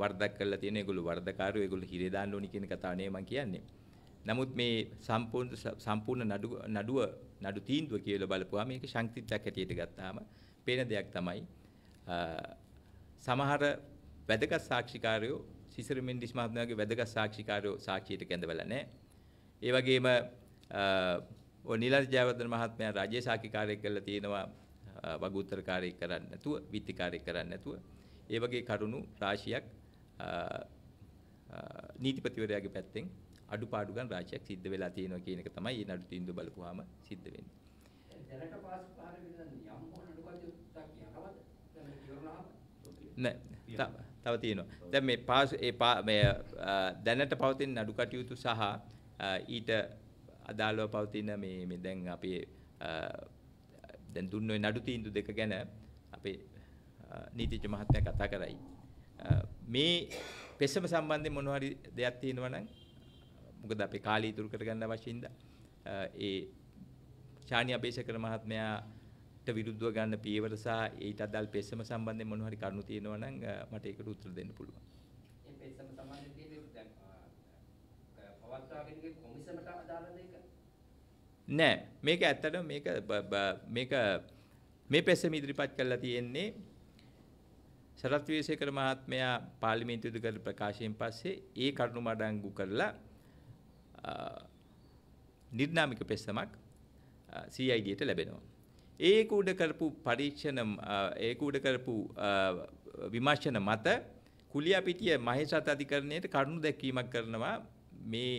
Speaker 1: වරදක් කරලා තියෙන ඒගොල්ලෝ වරදකාරයෝ ඒගොල්ලෝ හිරේ දාන්න ඕනි කියන කතාව නේ මම කියන්නේ. නමුත් මේ සම්පූර්ණ සම්පූර්ණ නඩුව නඩු තීන්දුව කියලා බලපුවා මේක සංකීර්ණයක් හැටියට ගත්තාම පේන දෙයක් තමයි සමහර වැදගත් සාක්ෂිකාරයෝ සිසිර මෙන්ඩිස් මහත්මයාගේ වැදගත් සාක්ෂිකාරයෝ සාක්ෂියට කැඳවලා නැහැ. ඒ වගේම ඔය නිලන්ත ජයවර්ධන මහත්මයා රාජ්‍ය සාක්ෂිකාරයෙක් කරලා තියෙනවා වගුත්තරකාරයෙක් කරන්නේ නැතුව විත්තිකාරයෙක් කරන්නේ නැතුව. ඒ වගේ කරුණු රාශියක් නීතිපතිවරයාගේ පැත්තෙන් අඩුපාඩු ගන්න රාශියක් සිද්ධ වෙලා තියෙනවා කියන එක තමයි මේ නඩු තීන්දුව බලපුවාම සිද්ධ වෙන්නේ. දැනට පාසු පහර වෙන යම් මොන නඩුකඩියක් යනවද? දැන් ඉවරනහම නෑ තව තියෙනවා. දැන් මේ පාසු ඒ මේ දැනට පවතින නඩු කටයුතු සහ ඊට අදාළව පවතින මේ මේ දැන් අපේ දැන් දුන්න ওই නඩු තීන්දුව දෙක ගැන අපේ නීතිඥ මහත්තයා කතා කරයි. මේ පෙසම සම්බන්ධයෙන් මොනවාරි දෙයක් තියෙනවා නම් මොකද අපේ කාලය ඉතුරු කරගන්න අවශ්‍යයින්ද ඒ ශානි අබේසකර මහත්මයාට විරුද්ධව ගන්න පියවර සහ ඊට අදාළ පෙස්සම සම්බන්ධයෙන් මොන හරි කරුණු තියෙනවා නම් මට ඒකට උත්තර දෙන්න පුළුවන්. මේ පෙස්සම සම්බන්ධයෙන් තියෙන්නේ දැන් පවත්වාගෙන කොමිසමට අදාළ දෙයක නෑ මේක ඇත්තටම මේක මේක මේ පෙස්සම ඉදිරිපත් කරලා තියෙන්නේ සරත් විශේෂකර මහත්මයා පාර්ලිමේන්තුවේ කරපු ප්‍රකාශයෙන් පස්සේ ඒ කරුණු මඩංගු කරලා නිර්නාමික පෙස්සමක් CIDට ලැබෙනවා. ඒක උඩ කරපු පරීක්ෂණ ඒක උඩ කරපු විමර්ශන මත කුලියාපිටිය මහේසත් අධිකරණයට කරුණු දැක්වීමක් කරනවා මේ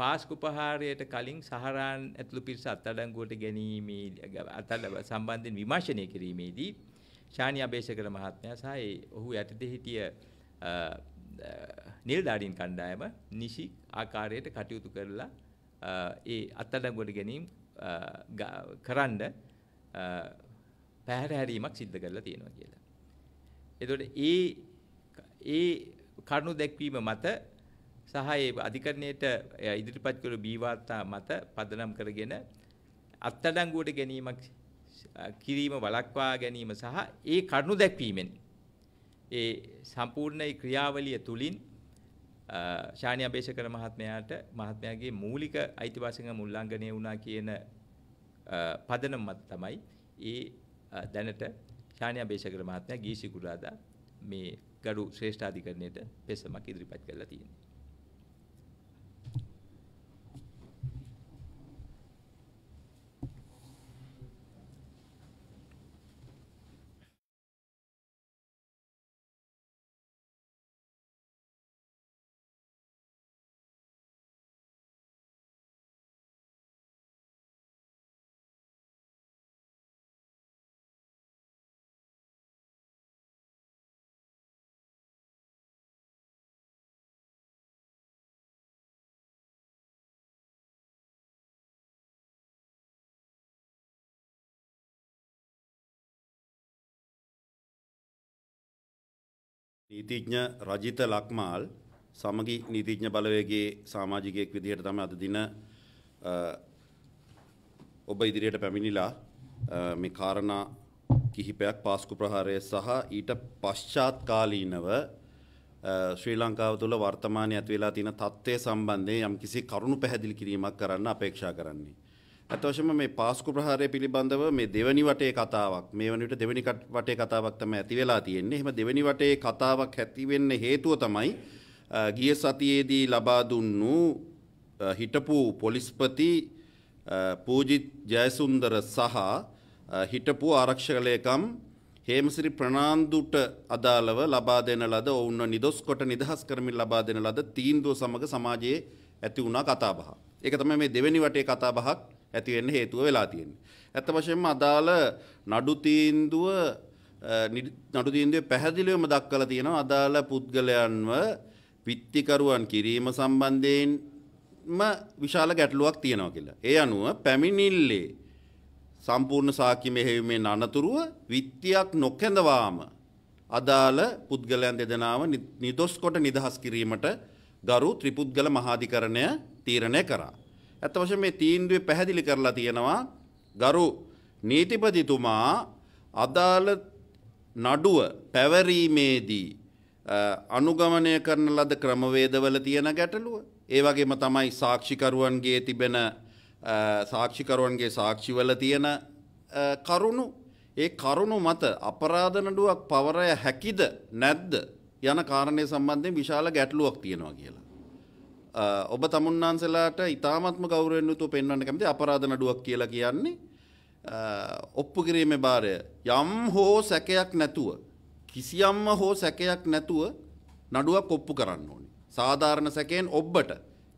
Speaker 1: පාස්කුපහාරයට කලින් සහරාන් ඇතුළු පිරිස අත්අඩංගුවට ගැනීම සම්බන්ධයෙන් විමර්ශනය කිරීමේදී ශානි අබේසකර මහත්මයා සහ ඔහු යටතේ හිටිය නිලධාරීන් කණ්ඩායම නිසි ආකාරයට කටයුතු කරලා ඒ අත්අඩංගුවට ගැනීම කරන්න පැහැරහැරීමක් සිද්ධ කරලා තියෙනවා කියලා. එතකොට ඒ ඒ කරුණු දැක්වීම මත සහ ඒ අධිකරණයට ඉදිරිපත් කළ බී වාර්තා මත පදනම් කරගෙන අත්අඩංගුවට ගැනීමක් කිරීම වළක්වා ගැනීම සහ ඒ කරුණු දැක්වීමෙන් ඒ සම්පූර්ණ ක්‍රියාවලිය තුලින් ශානි අබේසකර මහත්මයාට මහත්මයාගේ මූලික අයිතිවාසිකම් උල්ලංඝනය වුණා කියන පදනම මත තමයි ඒ දැනට ශානි අබේසකර මහත්මයා ගී සිකුරාදා මේ ගරු ශ්‍රේෂ්ඨාධිකරණයට පෙසමක් ඉදිරිපත් කරලා තියෙන්නේ.
Speaker 2: නීතිඥ රජිත ලක්මාල් සමගි නීතිඥ බලවේගේ සාමාජිකයෙක් විදිහට තම අද දින ඔබ ඉදිරියට පැමිණිලා මේ කාරණා කිහිපයක් පාස්කු ප්‍රහාරය සහ ඊට පශ්චාත් කාලීනව ශ්‍රී ලංකාව තුළ වර්තමානය ඇතිවෙලා තියෙන තත්ත්වය සම්බන්ධය යම් කිසි කරුණු පැහැදිලි කිරීමක් කරන්න අපේක්ෂා කරන්නේ. අතවශම මේ පාස්කු ප්‍රහාරය පිළිබඳව මේ දෙවනි වටේ කතාවක් මේ වන විට දෙවනි වටේ කතාවක් තමයි ඇති වෙලා තියෙන්නේ. එහෙම දෙවනි වටේ කතාවක් ඇති වෙන්න හේතුව තමයි ගිය සතියේදී ලබා දුන්නු හිටපු පොලිස්පති පූජිත් ජයසුන්දර සහ හිටපු ආරක්ෂක ලේකම් හේමසිරි ප්‍රනාන්දුට අදාළව ලබා දෙන ලද ඔවුන්ව නිදොස් කොට නිදහස් කරමින් ලබා දෙන ලද තීන්දුව සමග සමාජයේ ඇති වුණා කතාබහ. ඒක තමයි මේ දෙවෙනි වටේ කතාබහක් ඇති වෙන්න හේතුව වෙලා තියෙන්නේ. ඇත්ත වශයෙන්ම අදාළ නඩු තීන්දුව නඩු තීන්දුවේ පැහැදිලිවම දක්වලා තියෙනවා අදාළ පුද්ගලයන්ව විත්තිකරුවන් කිරීම සම්බන්ධයෙන්ම විශාල ගැටලුවක් තියෙනවා කියලා. ඒ අනුව පැමිණිල්ලේ සම්පූර්ණ සාක්ෂි මෙහෙයුමෙන් අනතුරුව විත්තියක් නොකැඳවාම අදාළ පුද්ගලයන් දෙදෙනාව නිදොස් කොට නිදහස් කිරීමට ගරු ත්‍රිපුද්ගල මහාධිකරණය තීරණය කරා. ඇත්ත වශයෙන් මේ තීන්දුවේ පැහැදිලි කරලා තියෙනවා ගරු නීතිපතිතුමා අදාළ නඩුව පැවරීමේදී අනුගමනය කරන ලද ක්‍රමවේදවල තියෙන ගැටලුව ඒ වගේම තමයි සාක්ෂිකරුවන්ගේ තිබෙන සාක්ෂිකරුවන්ගේ සාක්ෂිවල තියෙන කරුණු ඒ කරුණු මත අපරාධ නඩුවක් පවරය හැකිද නැද්ද යන කාරණය සම්බන්ධයෙන් විශාල ගැටලුවක් තියෙනවා කියලා ඔබ තමුන්නාන්සලාට ඉතාමත්ම ගෞරෙන්න්නතු පෙන්වන්න කැමති අපරාධ නඩුවක් කියලා කියන්නේ ඔප්පු කිරීම භාරය යම් හෝ සැකයක් නැතුව කිසියම්ම හෝ සැකයක් නැතුව නඩුවක් ඔප්පු කරන්න ඕනි. සාධාරණ සැකයෙන් ඔබ්බට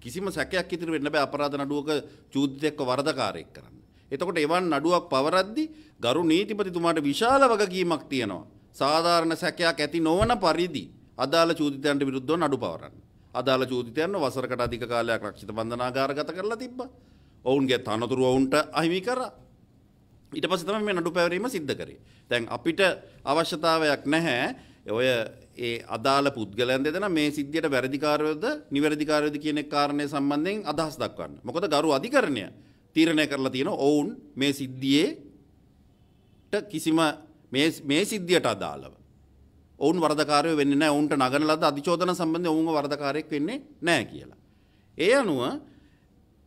Speaker 2: කිසිම සැකයක් ඉතිරි වෙන්න බෑ අපරාධ නඩුවක චූදිතයක්ව වරදකාරයෙක් කරන්න. එතකොට එවන් නඩුවක් පවරද්දි ගරු නීතිපතිතුමාට විශාල වගකීමක් තියෙනවා. සාධාරණ සැකයක් ඇති නොවන පරිදි අදාළ චූදිතයන්ට විරුද්ධව නඩු පවරන්න. අදාළ චූතිතයන්න වසරකට අධික කාලයක් රක්ෂිත බන්ධනාගාරගත කරලා තිබ්බ ඔවුන්ගේ තනතුරු ඔවුන්ට අහිමි කර ඊට පස්සේ තමයි මේ නඩු පැවරීම සිද්ධ කරේ. දැන් අපිට අවශ්‍යතාවයක් නැහැ ඔය ඒ අදාළ පුද්ගලයන් දෙදෙනා මේ සිද්ධියට වැරදිකාරයද නිවැරදිකාරයද කියන කාරණය සම්බන්ධයෙන් අදහස් දක්වන්න. මොකද ගරු අධිකරණය තීරණය කරලා තියෙන ඔවුන් මේ සිද්ධියේට කිසිම මේ සිද්ධියට අදාළව ඔවුන් වරදකාරය වෙන්න නෑ ඔවුන්ට නගන ලද අධිචෝදන සම්බන්ධ ඔවුන් වරදකාරයෙක් වෙන්නේ නෑ කියලා. ඒ අනුව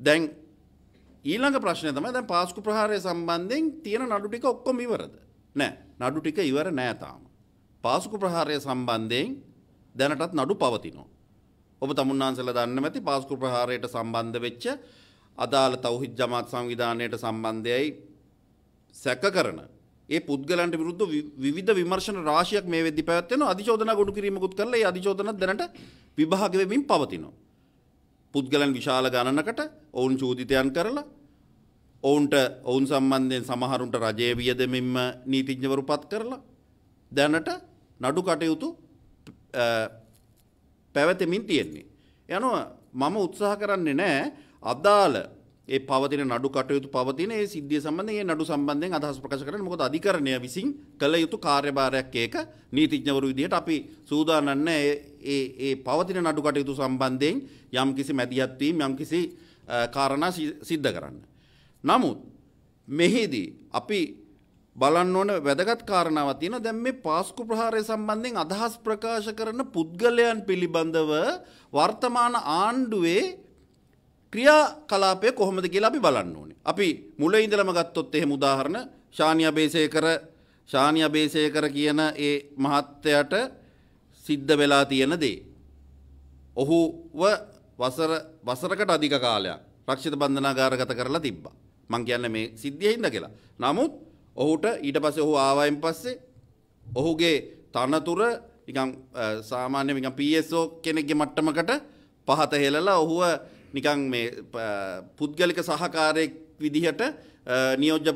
Speaker 2: දැන් ඊළඟ ප්‍රශ්නය තමයි දැන් පාස්කු ප්‍රහාරය සම්බන්ධයෙන් තියෙන නඩු ටික ඔක්කොම ඉවරද? නෑ. නඩු ටික ඉවර නෑ තාම. පාස්කු ප්‍රහාරය සම්බන්ධයෙන් දැනටත් නඩු පවතිනවා. ඔබ තමුන්නාන්සලා දන්නම ඇති පාස්කු ප්‍රහාරයට සම්බන්ධ වෙච්ච අදාළ තවහිත් ජමාත් සංවිධානයට සම්බන්ධයයි සැක කරන ඒ පුද්ගලන්ට විරුද්ධ විධ විමර්ශන රාශයක් මේ වෙදදි පැත්වෙන අධිචෝදන ගොඩු කිරීමකුත් කරල අධිචෝදන දැනට විභාගවෙමින් පවතිනවා. පුද්ගලන් විශාල ගණනකට ඔවුන් චූදිතයන් කරලා ඔවුන්ට ඔවුන් සම්බන්ධයෙන් සමහරුන්ට රජයවියදමින්ම නීතිඥවරු පත් කරලා දැනට නඩු කටයුතු පැවතමින් තියෙන්නේ. යනුව මම උත්සාහ කරන්නේ නෑ අදාළ ඒ පවතින නඩු කටයුතු පවතින ඒ සිද්ධිය සම්බන්ධයෙන් ඒ නඩු සම්බන්ධයෙන් අදහස් ප්‍රකාශ කරන්න මොකද අධිකරණය විසින් කළ යුතු කාර්යභාරයක් ඒක නීතිඥවරු විදිහට අපි සූදානම් ඒ ඒ පවතින නඩු කටයුතු සම්බන්ධයෙන් යම්කිසි මැදිහත් වීම යම්කිසි කාරණා සිද්ධ කරන්න. නමුත් මෙහිදී අපි බලන්න ඕන වැදගත් කාරණාවක් තියෙනවා දැන් මේ පාස්කු ප්‍රහාරය සම්බන්ධයෙන් අදහස් ප්‍රකාශ කරන පුද්ගලයන් පිළිබඳව වර්තමාන ආණ්ඩුවේ ක්‍රියා කලාපය කොහොමද කියලා අපි බලන්න ඕනේ. අපි මුල ඉඳලම ගත්තොත් එහෙම උදාහරණ ශානිය බේසේකර ශානිය බේසේකර කියන ඒ මහත්තයට සිද්ධ වෙලා තියෙන දේ. ඔහුව වසර වසරකට අධික කාලයක් රක්ෂිත බන්ධනාගාරගත කරලා තිබ්බා. මං කියන්නේ මේ සිද්ධිය හින්දා කියලා. නමුත් ඔහුට ඊට පස්සේ ඔහු ආවයින් පස්සේ ඔහුගේ තනතුර නිකන් සාමාන්‍ය නිකන් PSO කෙනෙක්ගේ මට්ටමකට පහත හෙලලා ඔහුව නිකං මේ පුද්ගලික සහකාරයෙක් විදිහට නියෝජ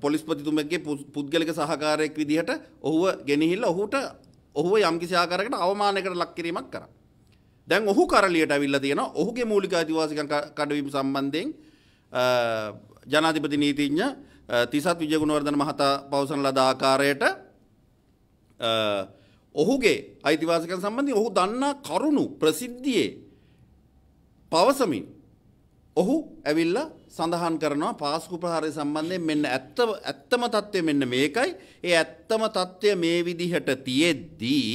Speaker 2: පොලිස්පතිතුමගේ පුද්ගලික සහකාරයෙක් විදිහට ඔහුව ගෙනහිල්ල ඔහුට ඔහුව යම්කිසිආකාරකට අවමානකට ලක්කිරීමක් කර. දැන් ඔහු කරලියට ඇවිල්ල තියෙන ඔහුගේ මූලික අධිවාසික කඩවීම සම්බන්ධයෙන් ජනාධිපති නීතිඥ තිසත් විජගුණවර්ධන මහතා පවසන ලද ආකාරයට ඔහුගේ අයිතිවාසිකන් සම්බන්ධයෙන් ඔහු දන්නා කරුණු ප්‍රසිද්ධියේ පවසමින් ඔහු ඇවිල්ලා සඳහන් කරනවා පාස්කු ප්‍රහාරය සම්බන්ධයෙන් මෙන්න ඇත්ත ඇත්තම தත්ත්වය මෙන්න මේකයි. ඒ ඇත්තම தත්ත්වය මේ විදිහට තියෙද්දී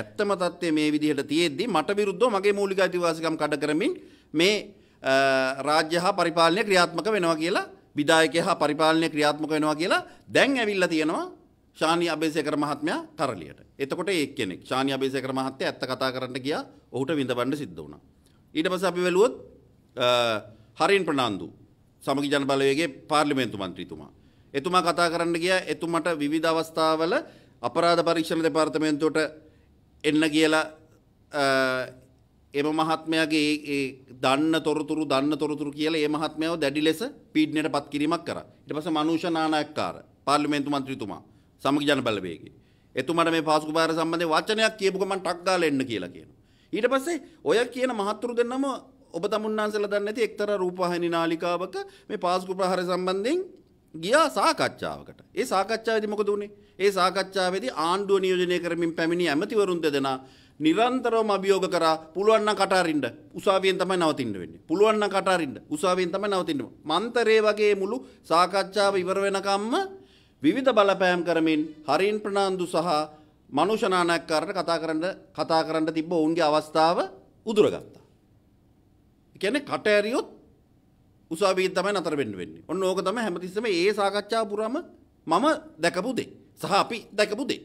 Speaker 2: ඇත්තම தත්ත්වය මේ විදිහට තියෙද්දී මට විරුද්ධව මගේ මූලික අයිතිවාසිකම් කඩ කරමින් මේ රාජ්‍ය හා පරිපාලනය ක්‍රියාත්මක වෙනවා කියලා විධායකය හා පරිපාලනය ක්‍රියාත්මක වෙනවා කියලා දැන් ඇවිල්ලා තියෙනවා ශානි අබේසේකර මහත්මයා කරලියට. එතකොට ඒ කෙනෙක් ශානි අබේසේකර මහත්තයා ඇත්ත කතා කරන්න ගියා. ඔහුට විඳවන්න සිද්ධ වුණා. ඊට පස්සේ අපි බැලුවොත් හරින් ප්‍රනාන්දු සමගි ජන බලවේගයේ පාර්ලිමේන්තු මන්ත්‍රීතුමා. එතුමා කතා කරන්න ගියා එතුමට විවිධ අවස්ථාවල අපරාධ පරීක්ෂණ දෙපාර්තමේන්තුවට එන්න කියලා එම මහත්මයාගේ ඒ දන්න තොරතුරු දන්න තොරතුරු කියලා ඒ මහත්මයාව දැඩි ලෙස පීඩනයට පත් කිරීමක් කරා. ඊට පස්සේ මනුෂ නානායක්කාර පාර්ලිමේන්තු මන්ත්‍රීතුමා සමගි ජන බලවේගයේ එතුමාට මේ පාසුකු බාර සම්බන්ධයෙන් වචනයක් කියපු ගමන් ටක් ගාලා එන්න කියලා කියනවා. ඊට පස්සේ ඔය කියන මහත්තුරු දෙන්නම ඔබ තමුන්නාන්සලා දන්නේ නැති එක්තරා රූපවාහිනී නාලිකාවක මේ පාස්කු ප්‍රහාර සම්බන්ධයෙන් ගියා සාකච්ඡාවකට. ඒ සාකච්ඡාවේදී මොකද වුනේ? ඒ සාකච්ඡාවේදී ආණ්ඩුව නියෝජනය කරමින් පැමිණි ඇමතිවරුන් දෙදෙනා නිරන්තරවම අභියෝග කරා පුළුවන් නම් කටාරින්න උසාවියෙන් තමයි නවතින්න වෙන්නේ. පුළුවන් නම් කටාරින්න උසාවියෙන් තමයි නවතින්න. මන්තරේ වගේ මුළු සාකච්ඡාව ඉවර වෙනකම්ම විවිධ බලපෑම් කරමින් හරින් ප්‍රනාන්දු සහ මනුෂ නානක්කාරට කතා කරන්න කතා කරන්න තිබ්බ ඔවුන්ගේ අවස්ථාව උදුරගත්තා. කියන්නේ කට ඇරියොත් උසාවියෙන් තමයි නතර වෙන්න වෙන්නේ. ඔන්න ඕක තමයි හැමතිස්සෙම ඒ සාකච්ඡාව පුරාම මම දැකපු දේ. සහ අපි දැකපු දේ.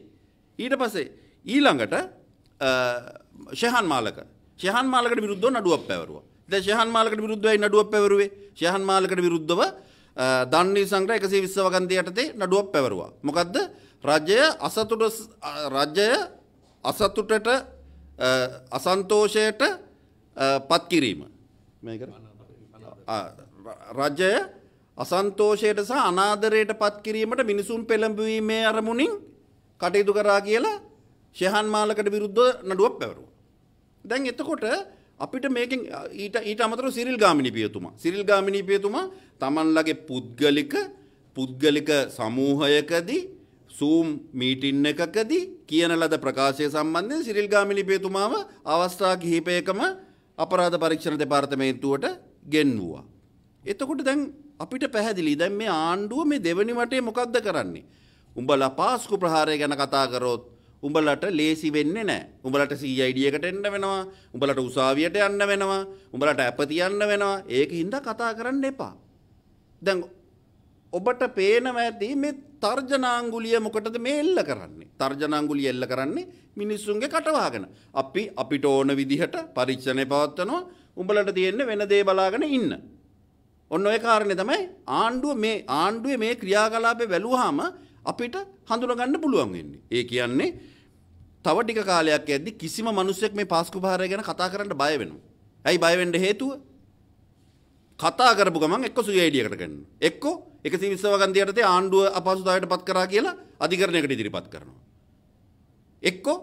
Speaker 2: ඊට පස්සේ ඊළඟට ෂෙහන් මාලක ෂෙහන් මාලකට විරුද්ධව නඩුවක් පැවරුවා. දැන් ෂෙහන් මාලකට විරුද්ධවයි නඩුවක් පැවරුවේ. ෂෙහන් මාලකට විරුද්ධව දන්නේ සංග්‍රහ 120 වගන්ති යටතේ නඩුවක් පැවරුවා. මොකද්ද? රජය අසතුට රජය අසතුටට අසන්තෝෂයට පත්කිරීම රජය අසන්තෝෂයට සහ අනාදරයට පත්කිරීමට මිනිසුන් පෙළඹවීමේ අරමුණින් කටයුතු කරා කියලා ශයහන් මාලකට විරුද්ධ නඩුවක් පැවරුව. දැන් එතකොට අපිට මේකින් ඊට ඊට අමතර සිරිල් ගාමිණි පියතුමා සිරිල් ගාමිණි පියතුමා තමන්ලගේ පුද්ගලික පුද්ගලික සමූහයකදී සූම් මීටින් එකකදී කියන ලද ප්‍රකාශය සම්බන්ධයෙන් සිරිල් ගාමිණිපේතුමාව අවස්ථා කිහිපයකම අපරාධ පරීක්ෂණ දෙපාර්තමේන්තුවට ගෙන්වුවා. එතකොට දැන් අපිට පැහැදිලි දැන් මේ ආණ්ඩුව මේ දෙවනි වටේ මොකක්ද කරන්නේ? උඹලා පාස්කු ප්‍රහාරය ගැන කතා කරොත් උඹලට ලේසි වෙන්නේ නැහැ. උඹලට CID එකට එන්න වෙනවා. උඹලට උසාවියට යන්න වෙනවා. උඹලට ඇප තියන්න වෙනවා. ඒකින්ද කතා කරන්න එපා. දැන් ඔබට පේනවා ඇති මේ තර්ජනාංගුලිය මොකටද මේ එල්ල කරන්නේ. තර්ජනාංගුලිය එල්ල කරන්නේ මිනිස්සුන්ගේ කටවාගෙන. අපි අපිට ඕන විදිහට පරීක්ෂණය පවත්වනවා උඹලට තියෙන්නේ වෙන දේ බලාගෙන ඉන්න. ඔන්න ඔය කාරණේ තමයි ආණ්ඩුව මේ ආණ්ඩුවේ මේ ක්‍රියාකලාපේ වැළුවාම අපිට හඳුනගන්න පුළුවන් වෙන්නේ. ඒ කියන්නේ තව ටික කාලයක් යද්දි කිසිම මිනිසෙක් මේ පාස්කු භාරය ගැන කතා කරන්න බය වෙනවා. ඇයි බය වෙන්න හේතුව? කතා කරපු ගමන් එක්ක සුයයිඩියකට ගන්නවා. එක්කෝ එකසි විස්සවගන්ධය යටතේ ආණ්ඩුව අපහසුතාවයට පත් කරා කියලා අධිකරණයකට ඉදිරිපත් කරනවා. එක්කෝ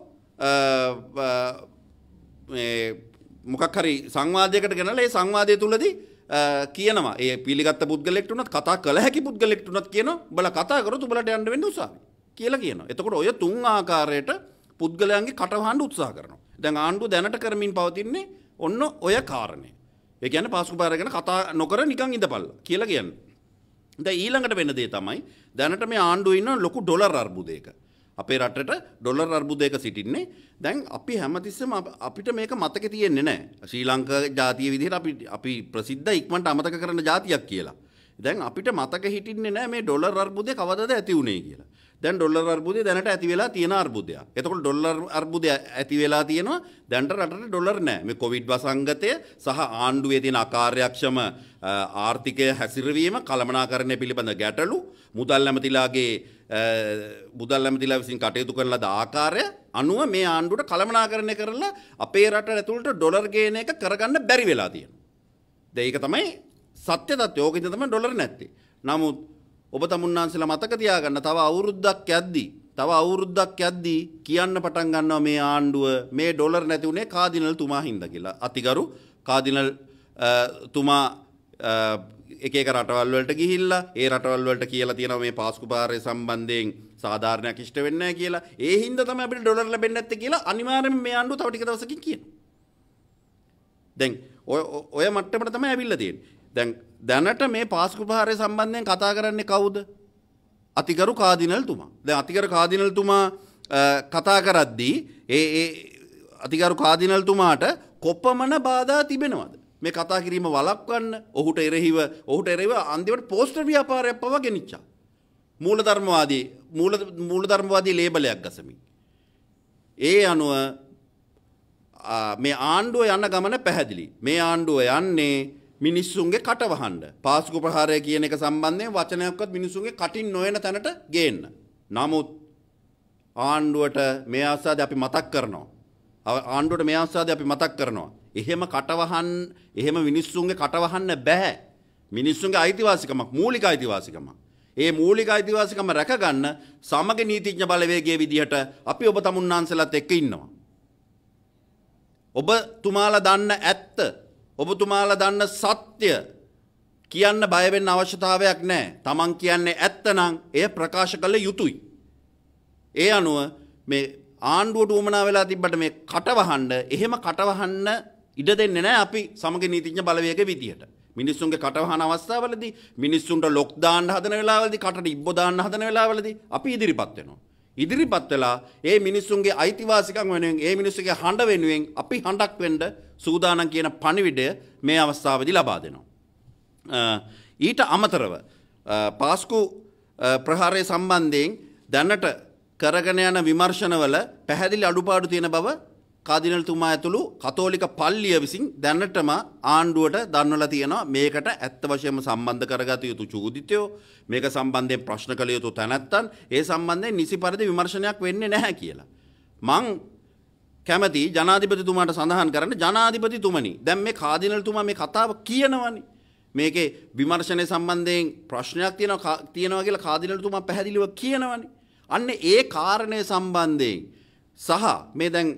Speaker 2: මොකක් හරි සංවාදයකට ගෙනලා ඒ සංවාදය තුලදී කියනවා ඒ පිළිගත් පුද්ගලෙක්ට උනත් කතා කළ හැකි පුද්ගලෙක්ට උනත් කියනවා බල කතා කරොත් උඹලට යන්න වෙන්නේ උසාවි කියලා කියනවා. එතකොට ඔය තුන් ආකාරයට පුද්ගලයන්ගේ කටවහඬ උත්සාහ කරනවා. දැන් ආණ්ඩුව දැනට කරමින් පවතින්නේ ඔන්න ඔය කාරණේ. ඒ කියන්නේ පාස්කු පාර ගැන කතා නොකර නිකන් ඉඳපල්ලා කියලා කියන්නේ. ද ඊළඟට වෙන දේ තමයි දැනට මේ ආණ්ඩුව ඉන්න ලොකු ඩොලර් අර්බුදයක. අපේ රටට ඩොලර් අර්බුදයක සිටින්නේ දැන් අපි හැමතිස්සම අපිට මේක මතක තියෙන්නේ නෑ ශ්‍රී ලංකා ජාතිය විදිහට අපි අපි ප්‍රසිද්ධ ඉක්මට අමතක කරන ජාතියක් කියලා. දැන් අපිට මතක හිටින්නේ නෑ මේ ඩොලර් අර්බුදය කවදද ඇති වුණේ කියලා. දැන් ඩොල්ලර් අර්බුදය දැනට ඇති වෙලා තියෙන අර්බුදයක්. එතකොට ඩොල්ලර් අර්බුදය ඇති වෙලා තියෙනවා දැනට රටට ඩොලර් නැහැ. මේ කොවිඩ් වසංගතය සහ ආණ්ඩුවේ තියෙන අකාර්යක්ෂම ආර්ථිකය හැසිරවීම කළමනාකරණය පිළිබඳ ගැටලු මුදල් ඇමතිලාගේ මුදල් ඇමතිලා විසින් කටයුතු කරන ලද ආකාරය අනුව මේ ආණ්ඩුවට කළමනාකරණය කරලා අපේ රට ඇතුළට ඩොලර් ගේන එක කරගන්න බැරි වෙලා තියෙනවා. දැන් ඒක තමයි සත්‍ය තත්ත්වය. ඕකෙන් තමයි ඩොලර් නැත්තේ. නමුත් ඔබ තමුන්නාන්සලා මතක තියාගන්න තව අවුරුද්දක් යද්දී තව අවුරුද්දක් යද්දී කියන්න පටන් ගන්නවා මේ ආණ්ඩුව මේ ඩොලර් නැති උනේ කාදිනල් තුමා හින්දා කියලා. අතිගරු කාදිනල් තුමා එක එක රටවල් වලට ගිහිල්ලා ඒ රටවල් වලට කියලා තියෙනවා මේ පාස්කු පාරේ සම්බන්ධයෙන් සාධාරණයක් ඉෂ්ට වෙන්නේ නැහැ කියලා. ඒ හින්දා තමයි අපිට ඩොලර් ලැබෙන්නේ නැත්තේ කියලා අනිවාර්යයෙන්ම මේ ආණ්ඩුව තව ටික දවසකින් කියනවා. දැන් ඔය ඔය මට්ටමට තමයි ඇවිල්ලා තියෙන්නේ. දැන් දැනට මේ පාස්කුපහාරය සම්බන්ධයෙන් කතා කරන්නේ කවුද? අතිගරු කාදිනල්තුමා. දැන් අතිගරු කාදිනල්තුමා කතා කරද්දී ඒ ඒ අතිගරු කාදිනල්තුමාට කොපමණ බාධා තිබෙනවද? මේ කතා කිරීම වළක්වන්න ඔහුට එරෙහිව ඔහුට එරෙහිව අන්තිමට පෝස්ටර් ව්‍යාපාරයක් පවා ගෙනිච්චා. මූලධර්මවාදී මූල මූලධර්මවාදී ලේබලයක් ගසමින්. ඒ අනුව මේ ආණ්ඩුව යන ගමන පැහැදිලි. මේ ආණ්ඩුව යන්නේ මිනිස්සුන්ගේ කටවහන්ඩ පාසුකු ප්‍රහාරය කියන එක සම්බන්ධය වචනයක්වත් මිනිසුන්ගේ කටින් නොයන තැනට ගේන්න. නමුත් ආණ්ඩුවට මේ අස්සාද අපි මතක් කරනවා. ආණ්ඩුවට මේ අස්සාද අපි මතක් කරනවා. එහෙම කටවහන් එහෙම මිනිස්සුන්ගේ කටවහන්න බැහැ. මිනිස්සුන්ගේ අයිතිවාසිකමක් මූලික අයිතිවාසිකම. ඒ මූලික අයිතිවාසිකම රැකගන්න සමග නීතිඥ බලවේගේ විදිහට අපි ඔබ තමුන්නාන්සලත් එක්ක ඉන්නවා. ඔබ තුමාලා දන්න ඇත්ත ඔබතුමාලා දන්න සත්‍ය කියන්න බයවෙන්න අවශ්‍යතාවයක් නෑ තමන් කියන්නේ ඇත්තනං එය ප්‍රකාශ කළ යුතුයි. ඒ අනුව මේ ආණ්ඩුවට ූමනා වෙලා තිබට මේ කටවහන්ඩ එහෙම කටවහන්න ඉඩ දෙන්න නෑ අපි සමග නීතිඥ බලවයක විදිහට මිනිස්සුන්ගේ කටවහන අවස්ථාවලද මිනිස්සුන්ට ලොක්දාන්න හදන වෙලාවලදි කට ඉබ්බදාන්න හදන වෙලාවලද අපි ඉදිරිපත්වෙනවා. ඉදිරිපත් වෙලා ඒ මිනිස්සුන්ගේ අයිතිවාසිකම් වෙනුවෙන් ඒ මිනිස්සුගේ හඬ වෙනුවෙන් අපි හඬක් වෙන්න සූදානම් කියන පණිවිඩය මේ අවස්ථාවේදී ලබා දෙනවා. ඊට අමතරව පාස්කු ප්‍රහාරය සම්බන්ධයෙන් දැනට කරගෙන යන විමර්ශනවල පැහැදිලි අඩුපාඩු තියෙන බව කදිනල්තුමා ඇතුළු කතෝලික පල්ලිය විසින් දැනටම ආණ්ඩුවට දන්වලා තියෙනවා මේකට ඇත්ත වශයෙන්ම සම්බන්ධ කරගත යුතු චූදිතයෝ මේක සම්බන්ධයෙන් ප්‍රශ්න කළ යුතු තැනැත්තන් ඒ සම්බන්ධයෙන් නිසි පරිදි විමර්ශනයක් වෙන්නේ නැහැ කියලා. මං කැමති ජනාධිපතිතුමාට සඳහන් කරන්න ජනාධිපතිතුමනි දැන් මේ කාදිනල්තුමා මේ කතාව කියනවනේ. මේකේ විමර්ශනය සම්බන්ධයෙන් ප්‍රශ්නයක් තියෙනවා තියෙනවා කියලා කාදිනල්තුමා පැහැදිලිව කියනවනේ. අන්න ඒ කාරණය සම්බන්ධයෙන් සහ මේ දැන්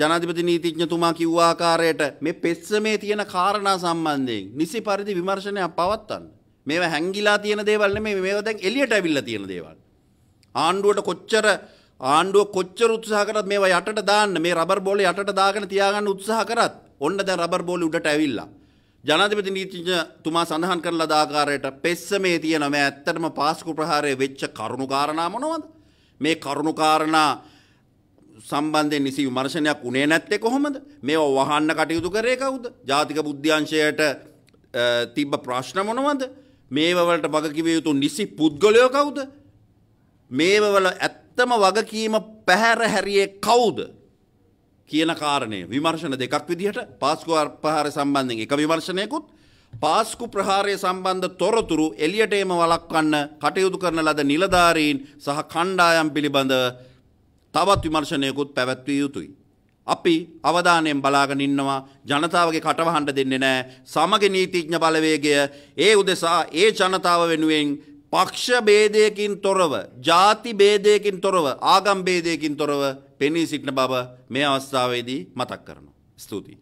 Speaker 2: ජනාධිපති නීතිඥතුමා කිව්වා ආකාරයට මේ පෙස්සමේ තියෙන කාරණා සම්බන්ධයෙන් නිසි පරිදි විමර්ශනයක් පවත්වන්න. මේවා හැංගිලා තියෙන දේවල් නෙමෙයි මේවා දැන් එළියට අවිල්ලා තියෙන දේවල්. ආණ්ඩුවට කොච්චර ආණ්ඩුව කොච්චර උත්සාහ කරත් මේවා යටට දාන්න මේ රබර් බෝල යටට දාගෙන තියාගන්න උත්සාහ කරත් ඔන්න දැන් රබර් බෝල උඩට ඇවිල්ලා. ජනාධිපති නීතිඥතුමා සඳහන් කරලා දාකාරයට පෙස්සමේ තියෙන මේ ඇත්තටම පාස්කු ප්‍රහාරය වෙච්ච කරුණු කාරණා මොනවද? මේ කරුණු කාරණා සම්බන්ධයෙන් නිසි විමර්ශනයක් උනේ නැත්තේ කොහොමද? මේව වහන්න කටයුතු කරේ කවුද? ජාතික බුද්ධ්‍යංශයට තිබ්බ ප්‍රශ්න මොනවද? මේවවලට වගකිව යුතු නිසි පුද්ගලයෝ කවුද? මේවවල ඇත්තම වගකීම පැහැර හැරියේ කවුද? කියන කාරණය විමර්ශන දෙකක් විදිහට පාස්කු ප්‍රහාරය සම්බන්ධයෙන් එක විමර්ශනයකුත් පාස්කු ප්‍රහාරය සම්බන්ධ තොරතුරු එලියටේම වළක්වන්න කටයුතු කරන ලද නිලධාරීන් සහ කණ්ඩායම් පිළිබඳ තවත් විමර්ශනයකුත් පැවැත්විය යුතුයි. අපි අවධානයෙන් බලාගෙන ඉන්නවා ජනතාවගේ කටවහන්න දෙන්නේ නෑ සමග නීතිඥ බලවේගය ඒ උදෙසා ඒ ජනතාව වෙනුවෙන් පක්ෂ බේදයකින් තොරව ජාති බේදයකින් තොරව ආගම් බේදයකින් තොරව පෙනී සිටින බව මේ අවස්ථාවේදී මතක් කරනවා. ස්තුතියි.